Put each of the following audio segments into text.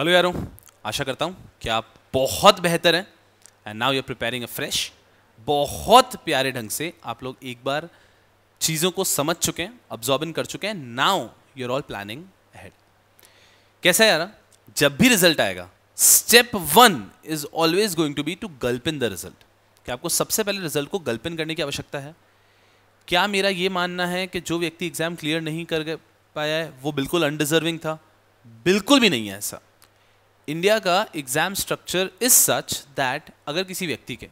hello यारों आशा करता हूँ कि आप बहुत बेहतर हैं and now you preparing a fresh बहुत प्यारे ढंग से आप लोग एक बार चीज़ों को समझ चुके हैं इन कर चुके हैं now you are all planning ahead कैसा यार जब भी रिजल्ट आएगा step one is always going to be to gulp in the result क्या आपको सबसे पहले रिजल्ट को गल्प इन करने की आवश्यकता है क्या मेरा ये मानना है कि जो व्यक्ति एग्जाम क्लियर नहीं कर पाया है वो बिल्कुल अनडिजर्विंग था बिल्कुल भी नहीं है ऐसा इंडिया का exam structure is such that अगर किसी व्यक्ति के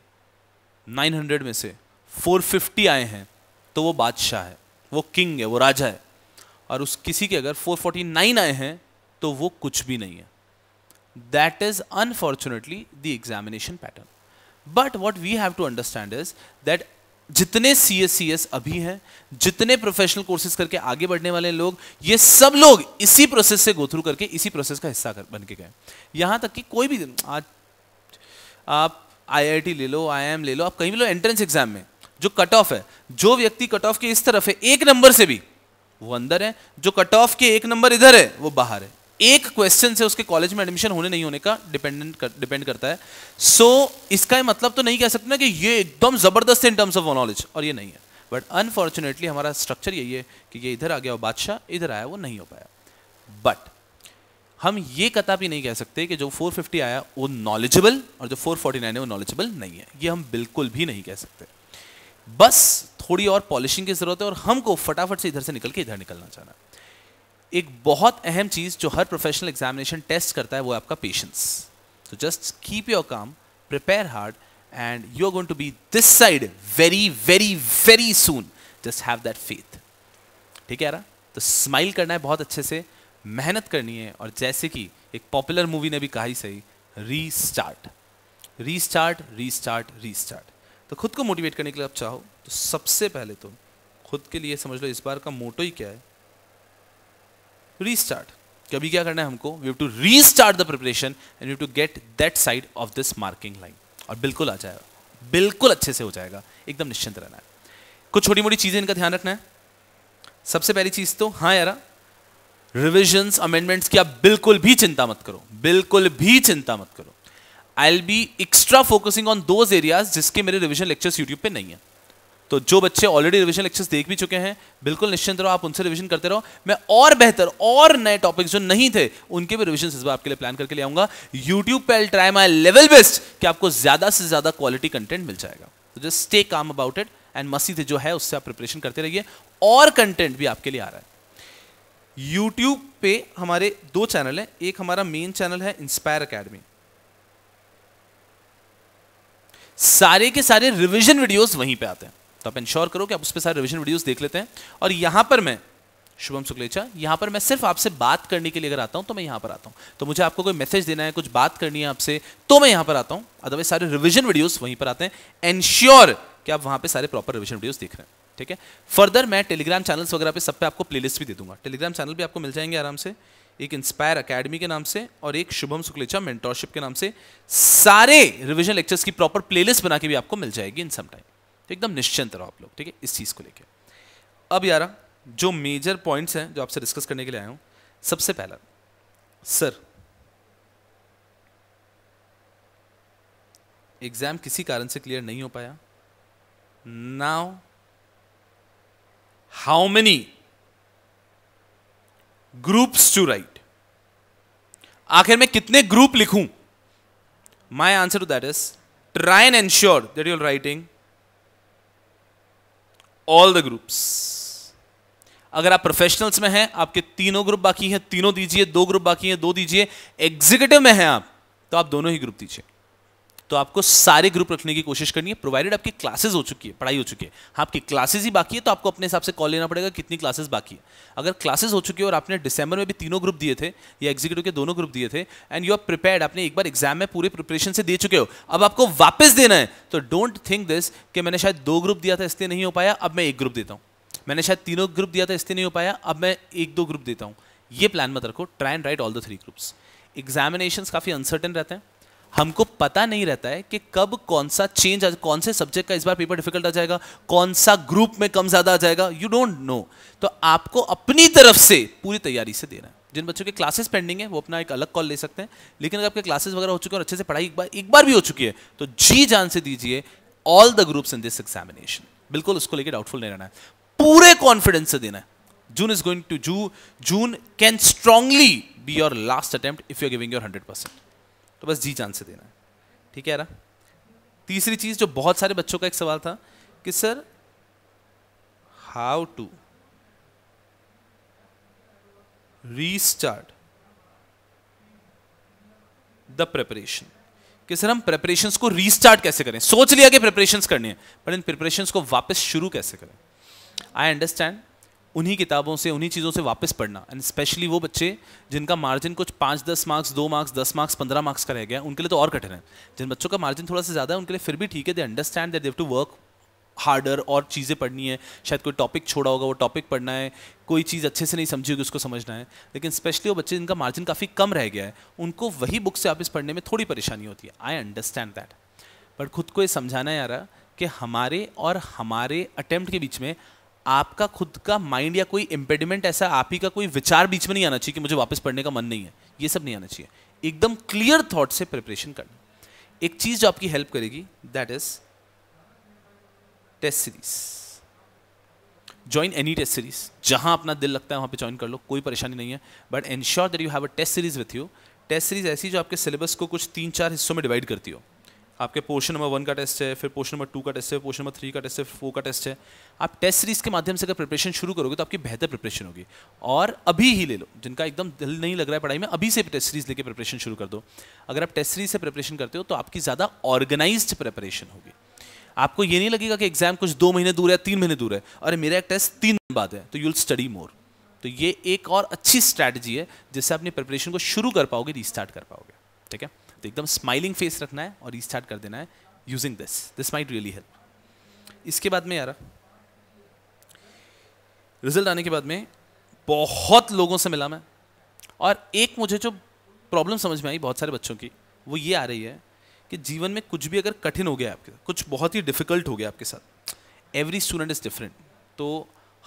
900 में से 450 आए हैं तो वो बादशाह है वो किंग है वो राजा है और उस किसी के अगर 449 आए हैं तो वो कुछ भी नहीं है that is unfortunately the examination pattern but what we have to understand is that जितने सी एस सी एस अभी हैं जितने प्रोफेशनल कोर्सेज करके आगे बढ़ने वाले लोग ये सब लोग इसी प्रोसेस से गोथ्रू करके इसी प्रोसेस का हिस्सा बन के गए यहाँ तक कि कोई भी आज आप आईआईटी ले लो आईएम ले लो आप कहीं भी लो एंट्रेंस एग्जाम में जो कट ऑफ है जो व्यक्ति कट ऑफ के इस तरफ है एक नंबर से भी वो अंदर है जो कट ऑफ के एक नंबर इधर है वो बाहर है एक क्वेश्चन से उसके कॉलेज में एडमिशन होने नहीं होने का डिपेंडेंट कर, डिपेंड करता है सो so, इसका मतलब तो नहीं कह सकते ना कि ये एकदम ज़बरदस्त है इन टर्म्स ऑफ नॉलेज और ये नहीं है बट अनफॉर्चुनेटली हमारा स्ट्रक्चर यही है कि ये इधर आ गया बादशाह इधर आया वो नहीं हो पाया बट हम ये कता भी नहीं कह सकते कि जो 450 आया वो नॉलेजेबल और जो 449 है वो नॉलेजेबल नहीं है ये हम बिल्कुल भी नहीं कह सकते बस थोड़ी और पॉलिशिंग की ज़रूरत है और हमको फटाफट से इधर से निकल के इधर निकलना चाहना है एक बहुत अहम चीज़ जो हर प्रोफेशनल एग्जामिनेशन टेस्ट करता है वो आपका पेशेंस तो just keep your calm prepare hard and you are going to be this side very very very soon just have that faith ठीक है यार तो स्माइल करना है बहुत अच्छे से मेहनत करनी है और जैसे कि एक पॉपुलर मूवी ने भी कहा ही सही री स्टार्ट री स्टार्ट री स्टार्ट री स्टार्ट तो खुद को मोटिवेट करने के लिए आप चाहो तो सबसे पहले तो खुद के लिए समझ लो इस बार का मोटो ही क्या है रीस्टार्ट कभी क्या करना है हमको we have to restart the preparation and you to get that side of this marking line और बिल्कुल आ जाएगा बिल्कुल अच्छे से हो जाएगा एकदम निश्चिंत रहना है कुछ छोटी मोटी चीज़ें इनका ध्यान रखना है सबसे पहली चीज़ तो हाँ यार रिविजन्स अमेंडमेंट्स की आप बिल्कुल भी चिंता मत करो बिल्कुल भी चिंता मत करो I'll be extra focusing on those areas जिसके मेरे रिविजन लेक्चर्स यूट्यूब पर नहीं है तो जो बच्चे ऑलरेडी रिविजन लेक्चर्स देख भी चुके हैं बिल्कुल निश्चिंत रहो आप उनसे रिविजन करते रहो मैं और बेहतर और नए टॉपिक्स जो नहीं थे उनके भी रिविजन इस बार आपके लिए प्लान करके ले आऊंगा यूट्यूब पर ट्राई माई लेवल बेस्ट कि आपको ज्यादा से ज्यादा क्वालिटी कंटेंट मिल जाएगा तो just stay calm about it and मसीद जो है उससे आप प्रिपरेशन करते रहिए और कंटेंट भी आपके लिए आ रहा है यूट्यूब पे हमारे दो चैनल हैं एक हमारा मेन चैनल है इंस्पायर अकेडमी सारे के सारे रिविजन वीडियोज वहीं पे आते हैं तो आप इंश्योर करो कि आप उस पर सारे रिविजन वीडियोज देख लेते हैं और यहां पर मैं शुभम शुक्लेचा यहाँ पर मैं सिर्फ आपसे बात करने के लिए अगर आता हूँ तो मैं यहाँ पर आता हूँ तो मुझे आपको कोई मैसेज देना है कुछ बात करनी है आपसे तो मैं यहाँ पर आता हूँ अदरवाइज सारे रिविजन वीडियोज वहीं पर आते हैं एनश्योर कि आप वहाँ पर सारे प्रॉपर रिविजन वीडियोज देख रहे हैं ठीक है फर्दर मैं टेलीग्राम चैनल्स वगैरह पे सब पे आपको प्लेलिस्ट भी दे दूंगा टेलीग्राम चैनल भी आपको मिल जाएंगे आराम से एक इंस्पायर अकेडमी के नाम से और एक शुभम शुक्लेचा मेंटोरशिप के नाम से सारे रिविजन लेक्चर्स की प्रॉपर प्लेलिस्ट बना के भी आपको मिल जाएगी इन सम टाइम तो एकदम निश्चिंत रहो आप लोग ठीक है इस चीज़ को लेकर अब यार जो मेजर पॉइंट्स हैं जो आपसे डिस्कस करने के लिए आया हूँ सबसे पहला सर एग्ज़ाम किसी कारण से क्लियर नहीं हो पाया now how many groups to write आखिर मैं कितने ग्रुप लिखूं my answer to that is try and ensure that you're writing all the groups अगर आप प्रोफेशनल्स में हैं आपके तीनों ग्रुप बाकी हैं तीनों दीजिए दो ग्रुप बाकी हैं दो दीजिए एग्जीक्यूटिव में हैं आप तो आप दोनों ही ग्रुप दीजिए तो आपको सारे ग्रुप रखने की कोशिश करनी है प्रोवाइडेड आपकी क्लासेस हो चुकी है पढ़ाई हो चुकी है हाँ आपकी क्लासेस ही बाकी है तो आपको अपने हिसाब से कॉल लेना पड़ेगा कितनी क्लासेस बाकी है अगर क्लासेस हो चुकी है और आपने दिसंबर में भी तीनों ग्रुप दिए थे या एग्जीक्यूटिव के दोनों ग्रुप दिए थे एंड यू आर प्रिपेयर आपने एक बार एग्जाम में पूरे प्रिपरेशन से दे चुके हो अब आपको वापस देना है तो डोंट थिंक दिस कि मैंने शायद दो ग्रुप दिया था इसलिए नहीं हो पाया अब मैं एक ग्रुप देता हूँ मैंने शायद तीनों ग्रुप दिया था इसलिए नहीं हो पाया अब मैं एक दो ग्रुप देता हूँ ये प्लान मत रखो try and write all the three groups examination काफ़ी अनसर्टन रहते हैं हमको पता नहीं रहता है कि कब कौन सा चेंज आ कौन से सब्जेक्ट का इस बार पेपर डिफिकल्ट आ जाएगा कौन सा ग्रुप में कम ज़्यादा आ जाएगा यू डोंट नो तो आपको अपनी तरफ से पूरी तैयारी से देना है जिन बच्चों के क्लासेस पेंडिंग है वो अपना एक अलग कॉल ले सकते हैं लेकिन अगर आपके क्लासेस वगैरह हो चुके हैं और अच्छे से पढ़ाई एक बार एक बार भी हो चुकी है तो जी जान से दीजिए all the groups in this examination बिल्कुल उसको लेकर डाउटफुल नहीं रहना है पूरे कॉन्फिडेंस से देना है जून इज गोइंग टू जू June can strongly be your last attempt if you are giving your hundred percent तो बस जी जान से देना है ठीक है यार तीसरी चीज़ जो बहुत सारे बच्चों का एक सवाल था कि sir how to restart the preparation कि सर हम प्रेपरेशंस को रीस्टार्ट कैसे करें सोच लिया कि प्रेपरेशंस करनी है पर इन प्रिपरेशंस को वापस शुरू कैसे करें आई अंडरस्टैंड उन्हीं किताबों से उन्हीं चीज़ों से वापस पढ़ना एंड स्पेशली वो बच्चे जिनका मार्जिन कुछ पाँच दस मार्क्स दो मार्क्स दस मार्क्स पंद्रह मार्क्स का रह गया उनके लिए तो और कठिन है जिन बच्चों का मार्जिन थोड़ा सा ज़्यादा है उनके लिए फिर भी ठीक है they understand that they've to work harder और चीज़ें पढ़नी है शायद कोई टॉपिक छोड़ा होगा वो टॉपिक पढ़ना है कोई चीज़ अच्छे से नहीं समझी होगी उसको समझना है लेकिन स्पेशली वो बच्चे जिनका मार्जिन काफ़ी कम रह गया है उनको वही बुक से वापस पढ़ने में थोड़ी परेशानी होती है आई अंडरस्टैंड दैट बट खुद को ये समझाना यार कि हमारे और हमारे अटैम्प्ट के बीच में आपका खुद का माइंड या कोई इंपेडिमेंट ऐसा आप ही का कोई विचार बीच में नहीं आना चाहिए कि मुझे वापस पढ़ने का मन नहीं है ये सब नहीं आना चाहिए एकदम क्लियर थॉट से प्रिपरेशन करना एक चीज जो आपकी हेल्प करेगी that is test series join any test series जहां अपना दिल लगता है वहां पे ज्वाइन कर लो कोई परेशानी नहीं है but ensure that you have a test series with you test series ऐसी जो आपके सिलेबस को कुछ तीन चार हिस्सों में डिवाइड करती हो आपके पोर्शन नंबर वन का टेस्ट है फिर पोर्शन नंबर टू का टेस्ट है पोर्शन नंबर थ्री का टेस्ट है फिर फोर का टेस्ट है आप टेस्ट सीरीज के माध्यम से अगर प्रिपरेशन शुरू करोगे तो आपकी बेहतर प्रिपरेशन होगी और अभी ही ले लो जिनका एकदम दिल नहीं लग रहा है पढ़ाई में अभी से टेस्ट सीरीज लेकर प्रिपरेशन शुरू कर दो अगर आप टेस्ट सीरीज से प्रिपरेशन करते हो तो आपकी ज़्यादा ऑर्गेनाइज प्रिपरेशन होगी आपको ये नहीं लगेगा कि एग्जाम कुछ दो महीने दूर है तीन महीने दूर है और मेरा एक टेस्ट तीन बाद है तो यूल स्टडी मोर तो ये एक और अच्छी स्ट्रैटेजी है जिससे अपनी प्रिपरेशन को शुरू कर पाओगे रिस्टार्ट कर पाओगे ठीक है तो एकदम स्माइलिंग फेस रखना है और रिस्टार्ट कर देना है using this this might really help इसके बाद में आ रहा रिजल्ट आने के बाद में बहुत लोगों से मिला मैं और एक मुझे जो प्रॉब्लम समझ में आई बहुत सारे बच्चों की वो ये आ रही है कि जीवन में कुछ भी अगर कठिन हो गया आपके कुछ बहुत ही डिफिकल्ट हो गया आपके साथ एवरी स्टूडेंट इज़ डिफरेंट तो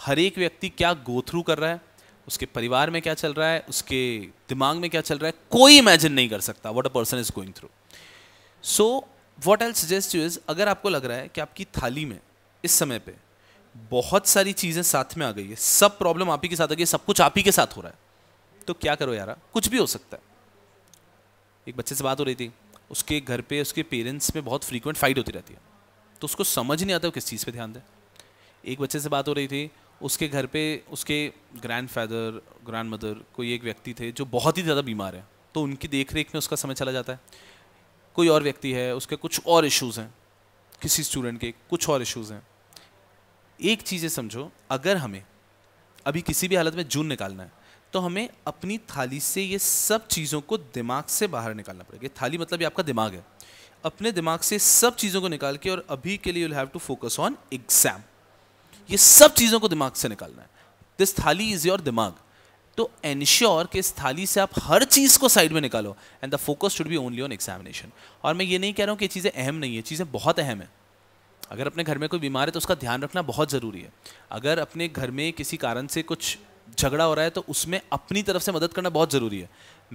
हर एक व्यक्ति क्या गो थ्रू कर रहा है उसके परिवार में क्या चल रहा है उसके दिमाग में क्या चल रहा है कोई इमेजिन नहीं कर सकता what a person is going through so what I suggest you is अगर आपको लग रहा है कि आपकी थाली में इस समय पे बहुत सारी चीज़ें साथ में आ गई है सब प्रॉब्लम आप ही के साथ आ गई है सब कुछ आप ही के साथ हो रहा है तो क्या करो यार कुछ भी हो सकता है एक बच्चे से बात हो रही थी उसके घर पे उसके पेरेंट्स में बहुत फ्रीक्वेंट फाइट होती रहती है तो उसको समझ नहीं आता वो किस चीज़ पे ध्यान दें एक बच्चे से बात हो रही थी उसके घर पे उसके ग्रैंड फादर ग्रैंड मदर कोई एक व्यक्ति थे जो बहुत ही ज़्यादा बीमार है तो उनकी देख रेख में उसका समय चला जाता है कोई और व्यक्ति है उसके कुछ और इश्यूज़ हैं किसी स्टूडेंट के कुछ और इश्यूज़ हैं एक चीज़ें समझो अगर हमें अभी किसी भी हालत में जून निकालना है तो हमें अपनी थाली से ये सब चीज़ों को दिमाग से बाहर निकालना पड़ेगा थाली मतलब ये आपका दिमाग है अपने दिमाग से सब चीज़ों को निकाल के और अभी के लिए you have to focus on exam ये सब चीज़ों को दिमाग से निकालना है दिस थाली इज़ योर दिमाग तो एनश्योर कि इस थाली से आप हर चीज़ को साइड में निकालो and the focus should be only on examination और मैं ये नहीं कह रहा हूँ कि चीज़ें अहम नहीं है चीज़ें बहुत अहम है अगर अपने घर में कोई बीमार है तो उसका ध्यान रखना बहुत ज़रूरी है अगर अपने घर में किसी कारण से कुछ झगड़ा हो रहा है तो उसमें अपनी तरफ से मदद करना बहुत ज़रूरी है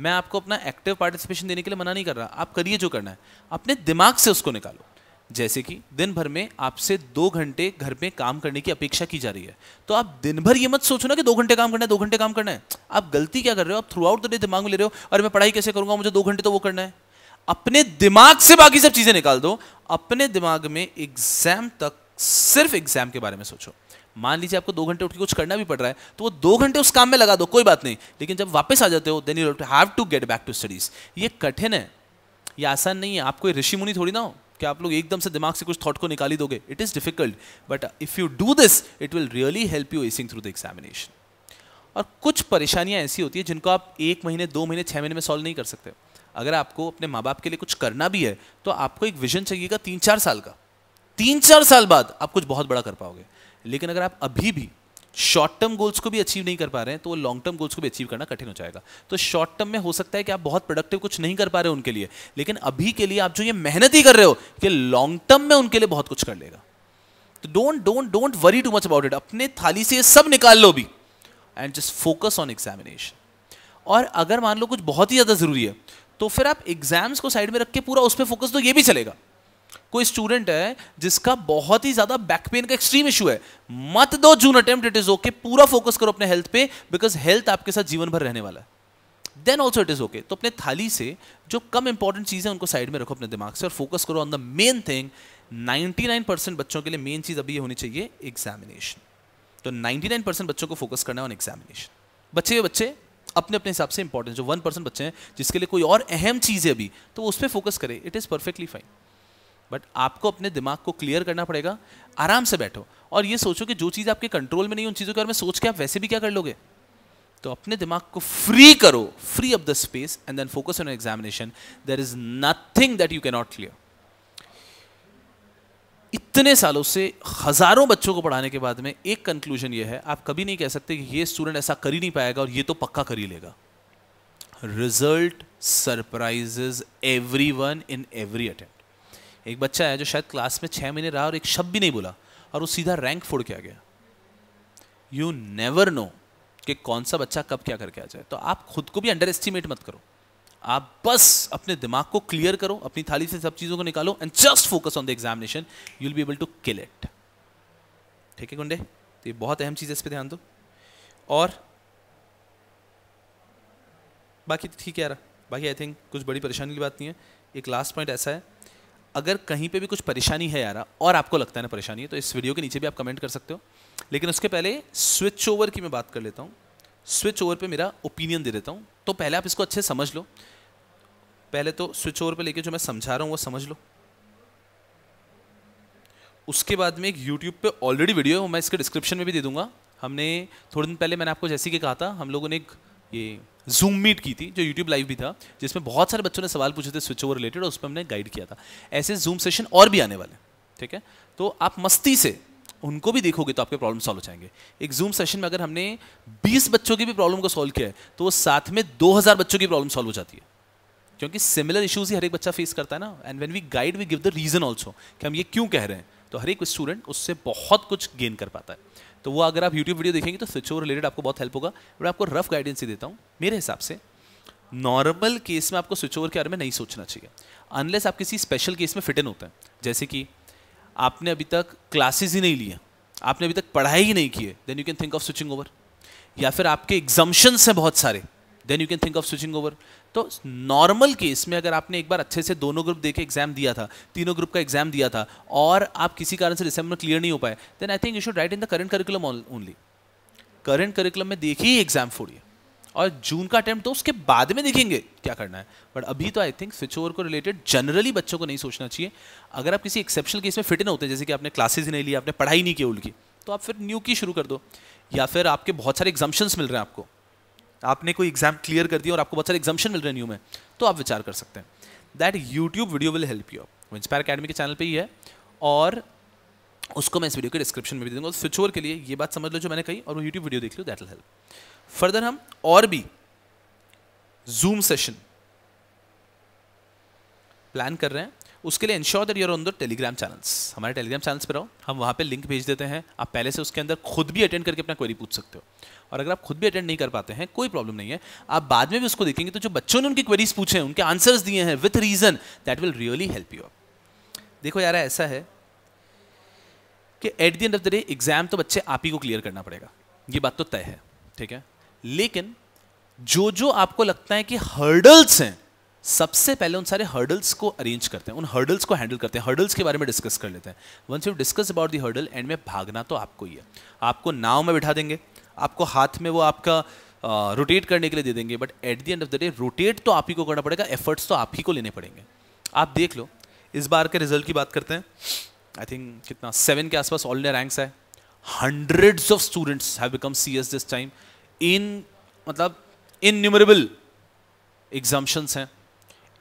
मैं आपको अपना एक्टिव पार्टिसिपेशन देने के लिए मना नहीं कर रहा आप करिए जो करना है अपने दिमाग से उसको निकालो जैसे कि दिन भर में आपसे दो घंटे घर में काम करने की अपेक्षा की जा रही है तो आप दिन भर ये मत सोचो ना कि दो घंटे काम करना है दो घंटे काम करना है आप गलती क्या कर रहे हो आप थ्रू आउट द डे दिमाग में ले रहे हो अरे मैं पढ़ाई कैसे करूंगा मुझे दो घंटे तो वो करना है अपने दिमाग से बाकी सब चीजें निकाल दो अपने दिमाग में एग्जाम तक सिर्फ एग्जाम के बारे में सोचो मान लीजिए आपको दो घंटे उठ के कुछ करना भी पड़ रहा है तो वो दो घंटे उस काम में लगा दो कोई बात नहीं लेकिन जब वापस आ जाते हो then you have to get back to studies ये कठिन है ये आसान नहीं है आप कोई ऋषि मुनि थोड़ी ना हो क्या आप लोग एकदम से दिमाग से कुछ थॉट को निकाली दोगे it is difficult but if you do this it will really help you acing through the examination और कुछ परेशानियां ऐसी होती है जिनको आप एक महीने दो महीने छः महीने में सॉल्व नहीं कर सकते अगर आपको अपने माँ बाप के लिए कुछ करना भी है तो आपको एक विजन चाहिएगा तीन चार साल का तीन चार साल बाद आप कुछ बहुत बड़ा कर पाओगे लेकिन अगर आप अभी भी शॉर्ट टर्म गोल्स को भी अचीव नहीं कर पा रहे हैं तो वो लॉन्ग टर्म गोल्स को भी अचीव करना कठिन हो जाएगा तो शॉर्ट टर्म में हो सकता है कि आप बहुत प्रोडक्टिव कुछ नहीं कर पा रहे उनके लिए लेकिन अभी के लिए आप जो ये मेहनत ही कर रहे हो कि लॉन्ग टर्म में उनके लिए बहुत कुछ कर लेगा तो don't don't don't worry too much about it अपने थाली से ये सब निकाल लो भी and just focus on examination और अगर मान लो कुछ बहुत ही ज़्यादा ज़रूरी है तो फिर आप एग्जाम्स को साइड में रख के पूरा उस पर फोकस दो ये भी चलेगा कोई स्टूडेंट है जिसका बहुत ही ज्यादा बैक पेन का एक्सट्रीम इशू है मत दो June attempt it is okay पूरा फोकस करो अपने हेल्थ पे बिकॉज हेल्थ आपके साथ जीवन भर रहने वाला है then also it is okay तो अपने थाली से जो कम इंपॉर्टेंट चीज है उनको साइड में रखो अपने दिमाग से और फोकस करो on the main thing 99 percent बच्चों के लिए मेन चीज़ अभी ये होनी चाहिए एग्जामिनेशन तो 99 परसेंट बच्चों को फोकस करना है ऑन एग्जामिनेशन बच्चे ये बच्चे अपने अपने हिसाब से इंपॉर्टेंट जो वन परसेंट बच्चे हैं जिसके लिए कोई और अहम चीज़ है अभी तो उस पर फोकस करें it is perfectly fine but आपको अपने दिमाग को क्लियर करना पड़ेगा आराम से बैठो और ये सोचो कि जो चीज़ आपके कंट्रोल में नहीं उन चीज़ों के बारे में सोच के आप वैसे भी क्या कर लोगे तो अपने दिमाग को फ्री करो free of the space and then focus on examination there is nothing that you cannot clear इतने सालों से हजारों बच्चों को पढ़ाने के बाद में एक कंक्लूजन ये है आप कभी नहीं कह सकते कि ये स्टूडेंट ऐसा कर ही नहीं पाएगा और ये तो पक्का कर ही लेगा result surprises every one in every attempt एक बच्चा है जो शायद क्लास में छः महीने रहा और एक शब्द भी नहीं बोला और वो सीधा रैंक फोड़ के आ गया यू नेवर नो कि कौन सा बच्चा कब क्या करके आ जाए तो आप खुद को भी अंडर एस्टिमेट मत करो आप बस अपने दिमाग को क्लियर करो अपनी थाली से सब चीज़ों को निकालो and just focus on the examination you will be able to kill it ठीक है गुंडे तो ये बहुत अहम चीज़ है इस पर ध्यान दो और बाकी ठीक है यार बाकी आई थिंक कुछ बड़ी परेशानी की बात नहीं है एक लास्ट पॉइंट ऐसा है अगर कहीं पे भी कुछ परेशानी है यार और आपको लगता है ना परेशानी है तो इस वीडियो के नीचे भी आप कमेंट कर सकते हो लेकिन उसके पहले स्विच ओवर की मैं बात कर लेता हूँ स्विच ओवर पे मेरा ओपिनियन दे देता हूँ तो पहले आप इसको अच्छे समझ लो पहले तो स्विच ओवर पे लेके जो मैं समझा रहा हूँ वो समझ लो उसके बाद में एक यूट्यूब पे ऑलरेडी वीडियो है मैं इसके डिस्क्रिप्शन में भी दे दूंगा हमने थोड़े दिन पहले मैंने आपको जैसे कि कहा था हम लोगों ने एक ये जूम मीट की थी जो यूट्यूब लाइव भी था जिसमें बहुत सारे बच्चों ने सवाल पूछे थे स्विच ओवर रिलेटेड और उस पर हमने गाइड किया था ऐसे जूम सेशन और भी आने वाले ठीक है तो आप मस्ती से उनको भी देखोगे तो आपके प्रॉब्लम सॉल्व हो जाएंगे एक जूम सेशन में अगर हमने 20 बच्चों की भी प्रॉब्लम को सॉल्व किया है तो वो साथ में 2000 बच्चों की प्रॉब्लम सॉल्व हो जाती है क्योंकि सिमिलर इश्यूज ही हर एक बच्चा फेस करता है ना and when we guide we give the reason also कि हम ये क्यों कह रहे हैं तो हर एक स्टूडेंट उससे बहुत कुछ गेन कर पाता है तो वो अगर आप यूट्यूब वीडियो देखेंगे तो स्विच ओवर रिलेटेड आपको बहुत हेल्प होगा मैं आपको रफ गाइडेंस ही देता हूँ मेरे हिसाब से नॉर्मल केस में आपको स्विच ओवर के बारे में नहीं सोचना चाहिए अनलेस आप किसी स्पेशल केस में फिट इन होते हैं जैसे कि आपने अभी तक क्लासेज ही नहीं लिए आपने अभी तक पढ़ाई ही नहीं किए then you can think of switching over या फिर आपके एग्जाम्शंस हैं बहुत सारे then you can think of switching over तो नॉर्मल केस में अगर आपने एक बार अच्छे से दोनों ग्रुप देके एग्जाम दिया था तीनों ग्रुप का एग्जाम दिया था और आप किसी कारण से दिसंबर में क्लियर नहीं हो पाए then I think you should write in the current curriculum only current curriculum में देखिए एग्जाम फोड़िए और जून का अटैम्प्ट तो उसके बाद में देखेंगे क्या करना है बट अभी तो आई थिंक स्विच ओवर को रिलेटेड जनरली बच्चों को नहीं सोचना चाहिए अगर आप किसी एक्सेप्शनल केस में फिट न होते जैसे कि आपने क्लासेज नहीं ली आपने पढ़ाई नहीं की उल्टी तो आप फिर न्यू की शुरू कर दो या फिर आपके बहुत सारे एग्जाम्पन्स मिल रहे हैं आपको आपने कोई एग्जाम क्लियर कर दिया और आपको बहुत सारे एग्जामेशन मिल रहे न्यू में तो आप विचार कर सकते हैं that YouTube video will help you Inspire Academy के चैनल पर ही है और उसको मैं इस वीडियो के डिस्क्रिप्शन में भी दूंगा स्विच ओवर के लिए ये बात समझ लो जो मैंने कही और वो यूट्यूब वीडियो देख लो दैट विल हेल्प फर्दर हम और भी जूम सेशन प्लान कर रहे हैं उसके लिए ensure that you're on the Telegram channels हमारे टेलीग्राम चैनल्स पर रहो हम वहाँ पे लिंक भेज देते हैं आप पहले से उसके अंदर खुद भी अटेंड करके अपना क्वेरी पूछ सकते हो और अगर आप खुद भी अटेंड नहीं कर पाते हैं कोई प्रॉब्लम नहीं है आप बाद में भी उसको देखेंगे तो जो बच्चों ने उनकी क्वेरीज पूछे हैं उनके आंसर्स दिए हैं with reason that will really help you देखो यार ऐसा है कि at the end of the day exam तो बच्चे आप ही को क्लियर करना पड़ेगा ये बात तो तय है ठीक है लेकिन जो जो आपको लगता है कि हर्डल्स हैं सबसे पहले उन सारे हर्डल्स को अरेंज करते हैं उन हर्डल्स को हैंडल करते हैं हर्डल्स के बारे में डिस्कस कर लेते हैं once you discuss about the hurdle end में भागना तो आपको ही है आपको नाव में बिठा देंगे आपको हाथ में वो आपका रोटेट uh, करने के लिए दे देंगे but at the end of the day rotate तो आप ही को करना पड़ेगा एफर्ट्स तो आप ही को लेने पड़ेंगे आप देख लो इस बार के रिजल्ट की बात करते हैं आई थिंक कितना सेवन के आसपास ऑल इंडिया रैंक्स है hundreds of students have become C S this time in मतलब इनन्यूमरेबल एग्जाम्शंस हैं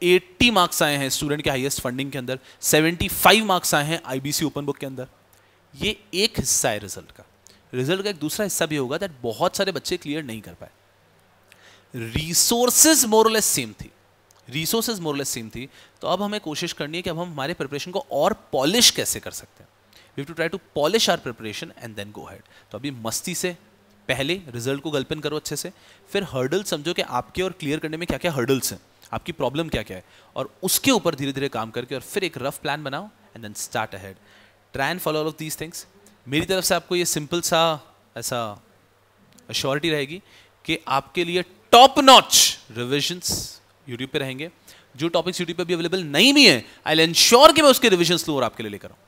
एट्टी मार्क्स आए हैं स्टूडेंट के हाइएस्ट फंडिंग के अंदर सेवेंटी फाइव मार्क्स आए हैं आईबीसी ओपन बुक के अंदर ये एक हिस्सा है रिजल्ट का रिजल्ट का एक दूसरा हिस्सा भी होगा दैट बहुत सारे बच्चे क्लियर नहीं कर पाए रिसोर्सेज मोरलेस सेम थी रिसोर्सेज मोरलेस सेम थी तो अब हमें कोशिश करनी है कि अब हम हमारे प्रिपरेशन को और पॉलिश कैसे कर सकते हैं we to try to polish our preparation and then go ahead तो अभी मस्ती से पहले रिजल्ट को गल्पन करो अच्छे से फिर हर्डल समझो कि आपके और क्लियर करने में क्या क्या हर्डल्स हैं आपकी प्रॉब्लम क्या क्या है और उसके ऊपर धीरे धीरे काम करके और फिर एक रफ प्लान बनाओ and then start ahead try and follow all of these things मेरी तरफ से आपको ये सिंपल सा ऐसा अश्योरिटी रहेगी कि आपके लिए टॉप नॉच रिविजन्स यूट्यूब पे रहेंगे जो टॉपिक्स यूट्यूब पे भी अवेलेबल नहीं भी है आई एल एंश्योर कि मैं उसके रिविजन्स लूँ और आपके लिए लेकर आऊँ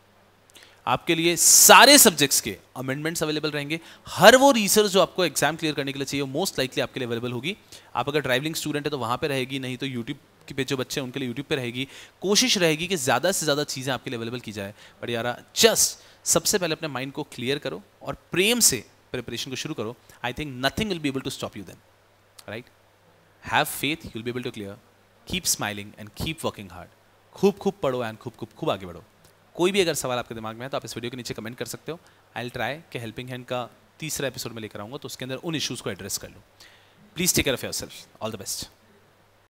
आपके लिए सारे सब्जेक्ट्स के अमेंडमेंट्स अवेलेबल रहेंगे हर वो रिसर्च जो आपको एग्जाम क्लियर करने के लिए चाहिए मोस्ट लाइकली आपके लिए अवेलेबल होगी आप अगर ड्राइविंग स्टूडेंट है तो वहाँ पर रहेगी नहीं तो यूट्यूब के पे जो बच्चे हैं उनके लिए यूट्यूब पर रहेगी कोशिश रहेगी कि ज़्यादा से ज़्यादा चीज़ें आपके लिए अवेलेबल की जाए बट यारा जस्ट सबसे पहले अपने माइंड को क्लियर करो और प्रेम से प्रिपरेशन को शुरू करो I think nothing will be able to stop you then right have faith you will be able to clear keep smiling and keep working hard खूब खूब पढ़ो एंड खूब खूब खूब आगे बढ़ो कोई भी अगर सवाल आपके दिमाग में है तो आप इस वीडियो के नीचे कमेंट कर सकते हो आई विल ट्राई कि हेल्पिंग हैंड का तीसरा एपिसोड में लेकर आऊँगा तो उसके अंदर उन इशूज़ को एड्रेस कर लूँ please take care of yourself all the best